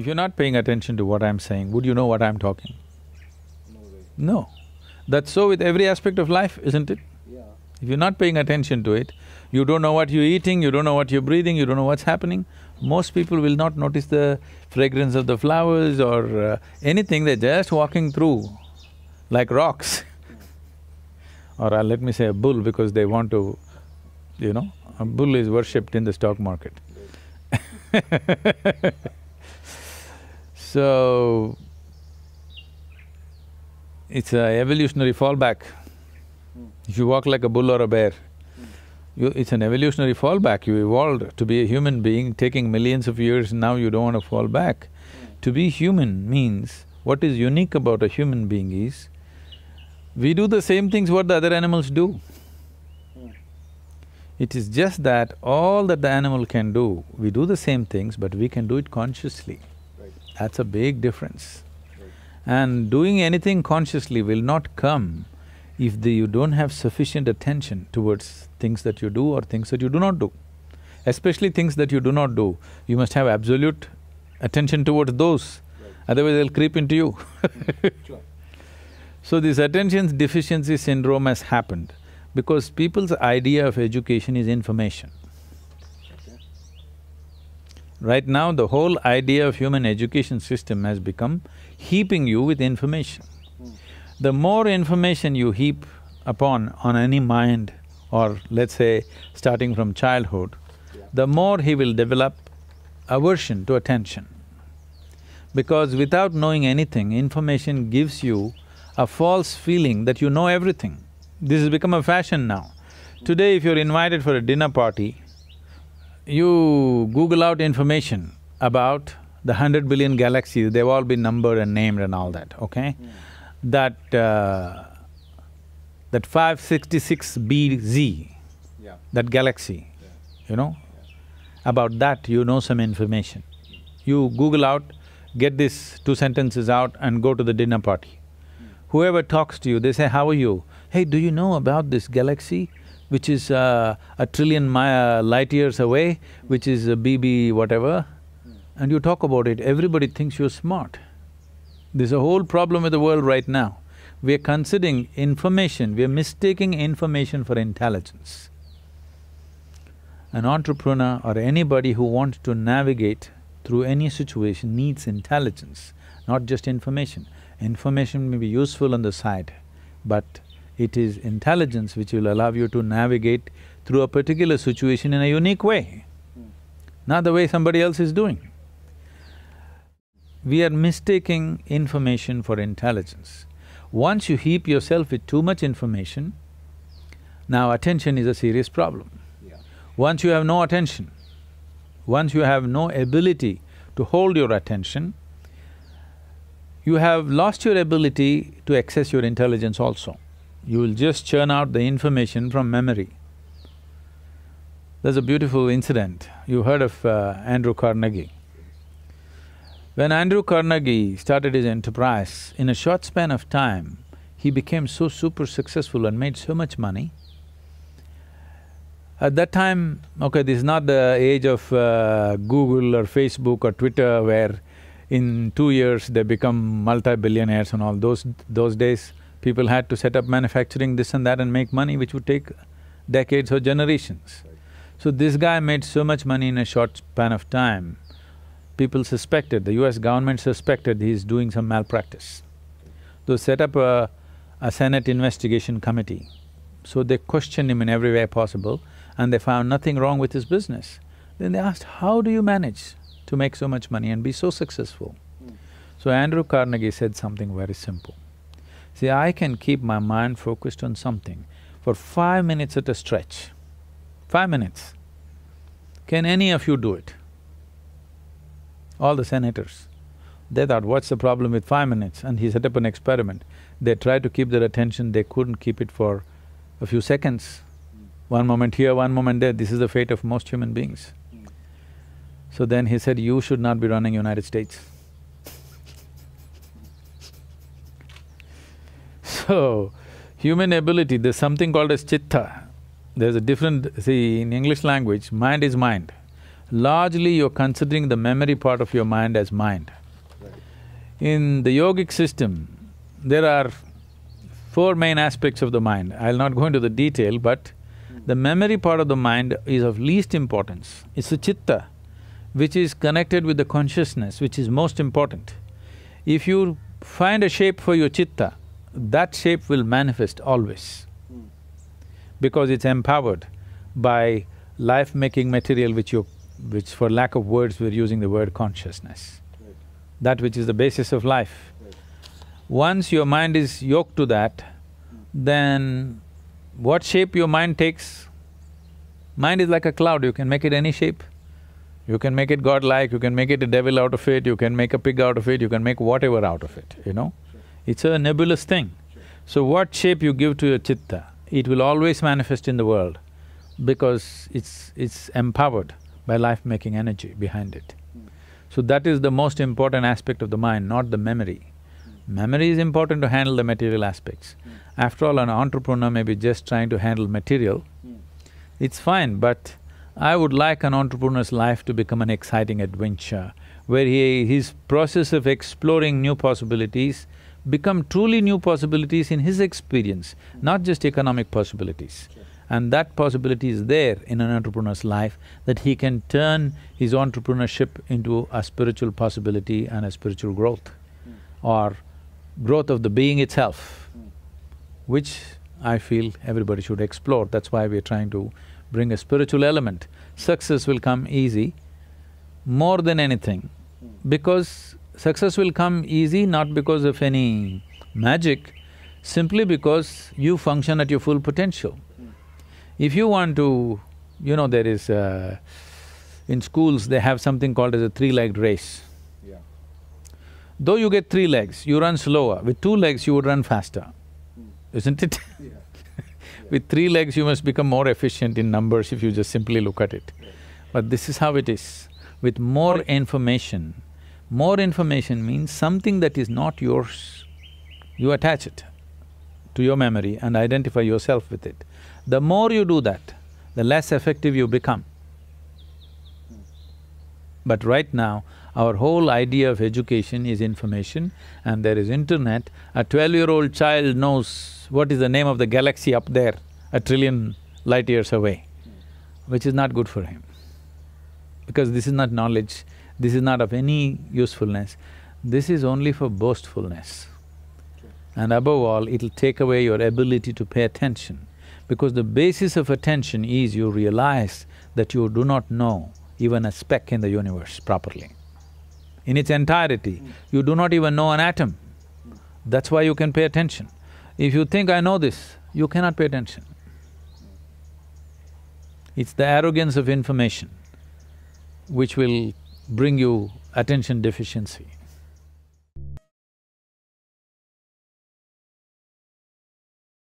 If you're not paying attention to what I'm saying, would you know what I'm talking? No. That's so with every aspect of life, isn't it? Yeah. If you're not paying attention to it, you don't know what you're eating, you don't know what you're breathing, you don't know what's happening. Most people will not notice the fragrance of the flowers or uh, anything, they're just walking through like rocks or uh, let me say a bull because they want to, you know, a bull is worshipped in the stock market So, it's an evolutionary fallback. If you walk like a bull or a bear, you, it's an evolutionary fallback. You evolved to be a human being, taking millions of years, now you don't want to fall back. To be human means what is unique about a human being is, we do the same things what the other animals do. It is just that all that the animal can do, we do the same things, but we can do it consciously. That's a big difference. And doing anything consciously will not come if the, you don't have sufficient attention towards things that you do or things that you do not do. Especially things that you do not do, you must have absolute attention towards those, right. otherwise they'll creep into you So this attention deficiency syndrome has happened because people's idea of education is information. Right now, the whole idea of human education system has become heaping you with information. The more information you heap upon on any mind or let's say starting from childhood, the more he will develop aversion to attention. Because without knowing anything, information gives you a false feeling that you know everything. This has become a fashion now. Today if you're invited for a dinner party, you Google out information about the hundred billion galaxies, they've all been numbered and named and all that, okay? Mm. That… Uh, that 566BZ, yeah. that galaxy, yeah. you know, yeah. about that you know some information. Mm. You Google out, get these two sentences out and go to the dinner party. Mm. Whoever talks to you, they say, how are you? Hey, do you know about this galaxy? which is uh, a trillion Maya uh, light years away, which is a uh, BB whatever, and you talk about it, everybody thinks you're smart. There's a whole problem with the world right now. We're considering information, we're mistaking information for intelligence. An entrepreneur or anybody who wants to navigate through any situation needs intelligence, not just information. Information may be useful on the side, but it is intelligence which will allow you to navigate through a particular situation in a unique way, not the way somebody else is doing. We are mistaking information for intelligence. Once you heap yourself with too much information, now attention is a serious problem. Yeah. Once you have no attention, once you have no ability to hold your attention, you have lost your ability to access your intelligence also you will just churn out the information from memory. There's a beautiful incident, you heard of uh, Andrew Carnegie. When Andrew Carnegie started his enterprise, in a short span of time, he became so super successful and made so much money. At that time, okay, this is not the age of uh, Google or Facebook or Twitter where in two years they become multi-billionaires and all those… those days, People had to set up manufacturing, this and that and make money which would take decades or generations. So this guy made so much money in a short span of time, people suspected, the US government suspected he's doing some malpractice. They set up a, a Senate investigation committee. So they questioned him in every way possible and they found nothing wrong with his business. Then they asked, how do you manage to make so much money and be so successful? So Andrew Carnegie said something very simple. See, I can keep my mind focused on something for five minutes at a stretch. Five minutes. Can any of you do it? All the senators. They thought, what's the problem with five minutes? And he set up an experiment. They tried to keep their attention, they couldn't keep it for a few seconds. One moment here, one moment there, this is the fate of most human beings. So then he said, you should not be running United States. So, human ability, there's something called as chitta. There's a different… see, in English language, mind is mind. Largely you're considering the memory part of your mind as mind. In the yogic system, there are four main aspects of the mind. I'll not go into the detail, but the memory part of the mind is of least importance. It's the chitta, which is connected with the consciousness, which is most important. If you find a shape for your chitta, that shape will manifest always because it's empowered by life-making material which you… which for lack of words we're using the word consciousness, that which is the basis of life. Once your mind is yoked to that, then what shape your mind takes, mind is like a cloud, you can make it any shape. You can make it godlike, you can make it a devil out of it, you can make a pig out of it, you can make whatever out of it, you know. It's a nebulous thing. So what shape you give to your chitta, it will always manifest in the world because it's… it's empowered by life-making energy behind it. So that is the most important aspect of the mind, not the memory. Memory is important to handle the material aspects. After all, an entrepreneur may be just trying to handle material, it's fine, but I would like an entrepreneur's life to become an exciting adventure, where he… his process of exploring new possibilities become truly new possibilities in his experience, not just economic possibilities. And that possibility is there in an entrepreneur's life that he can turn his entrepreneurship into a spiritual possibility and a spiritual growth hmm. or growth of the being itself, hmm. which I feel everybody should explore. That's why we're trying to bring a spiritual element. Success will come easy more than anything hmm. because Success will come easy not because of any magic, simply because you function at your full potential. Hmm. If you want to, you know, there is a, uh, in schools they have something called as a three-legged race. Yeah. Though you get three legs, you run slower. With two legs, you would run faster, mm. isn't it? Yeah. yeah. With three legs, you must become more efficient in numbers if you just simply look at it. But this is how it is. With more information, more information means something that is not yours, you attach it to your memory and identify yourself with it. The more you do that, the less effective you become. But right now, our whole idea of education is information and there is internet. A twelve-year-old child knows what is the name of the galaxy up there, a trillion light years away, which is not good for him. Because this is not knowledge, this is not of any usefulness. This is only for boastfulness. And above all, it'll take away your ability to pay attention because the basis of attention is you realize that you do not know even a speck in the universe properly. In its entirety, hmm. you do not even know an atom. That's why you can pay attention. If you think, I know this, you cannot pay attention. It's the arrogance of information which will bring you attention deficiency.